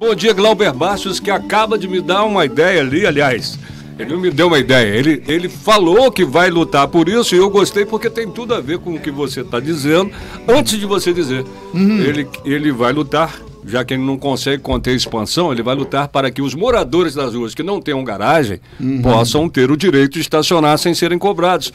Bom dia, Glauber Bastos, que acaba de me dar uma ideia ali, aliás. Ele não me deu uma ideia, ele, ele falou que vai lutar por isso e eu gostei porque tem tudo a ver com o que você está dizendo antes de você dizer. Uhum. Ele, ele vai lutar, já que ele não consegue conter a expansão, ele vai lutar para que os moradores das ruas que não tenham garagem uhum. possam ter o direito de estacionar sem serem cobrados.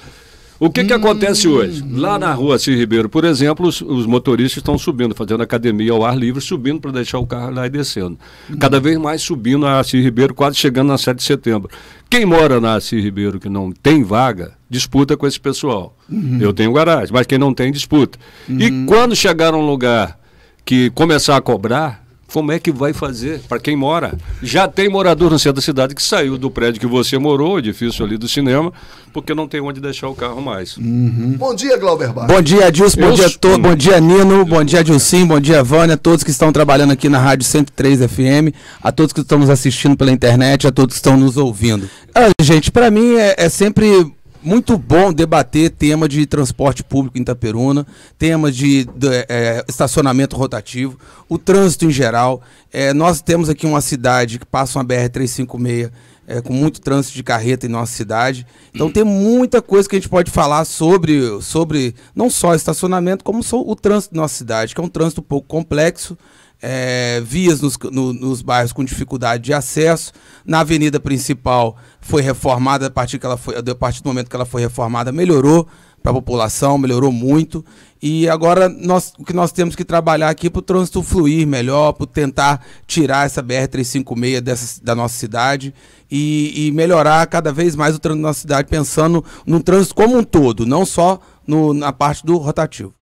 O que, que acontece hum. hoje? Lá na rua Assis Ribeiro, por exemplo, os, os motoristas estão subindo, fazendo academia ao ar livre, subindo para deixar o carro lá e descendo. Hum. Cada vez mais subindo a Assis Ribeiro, quase chegando na 7 de setembro. Quem mora na Assis Ribeiro que não tem vaga, disputa com esse pessoal. Uhum. Eu tenho garagem, mas quem não tem, disputa. Uhum. E quando chegar um lugar que começar a cobrar, como é que vai fazer para quem mora? Já tem morador no centro da cidade que saiu do prédio que você morou, edifício ali do cinema, porque não tem onde deixar o carro mais. Uhum. Bom dia, Glauber Bar. Bom dia, Dilson. Bom Eu... dia a todos. Bom dia, Nino. Eu... Bom dia, Dilcim. Bom dia, Vânia. Todos que estão trabalhando aqui na Rádio 103 FM. A todos que estão nos assistindo pela internet. A todos que estão nos ouvindo. Ah, gente, para mim é, é sempre muito bom debater tema de transporte público em Itaperuna, tema de, de é, estacionamento rotativo, o trânsito em geral. É, nós temos aqui uma cidade que passa uma BR-356 é, com muito trânsito de carreta em nossa cidade. Então tem muita coisa que a gente pode falar sobre, sobre não só estacionamento, como o trânsito de nossa cidade, que é um trânsito um pouco complexo, é, vias nos, no, nos bairros com dificuldade de acesso. Na avenida principal foi reformada, a partir, que ela foi, a partir do momento que ela foi reformada, melhorou para a população, melhorou muito. E agora nós, o que nós temos que trabalhar aqui é para o trânsito fluir melhor, para tentar tirar essa BR-356 dessa, da nossa cidade e, e, melhorar cada vez mais o trânsito da nossa cidade, pensando no trânsito como um todo, não só no, na parte do rotativo.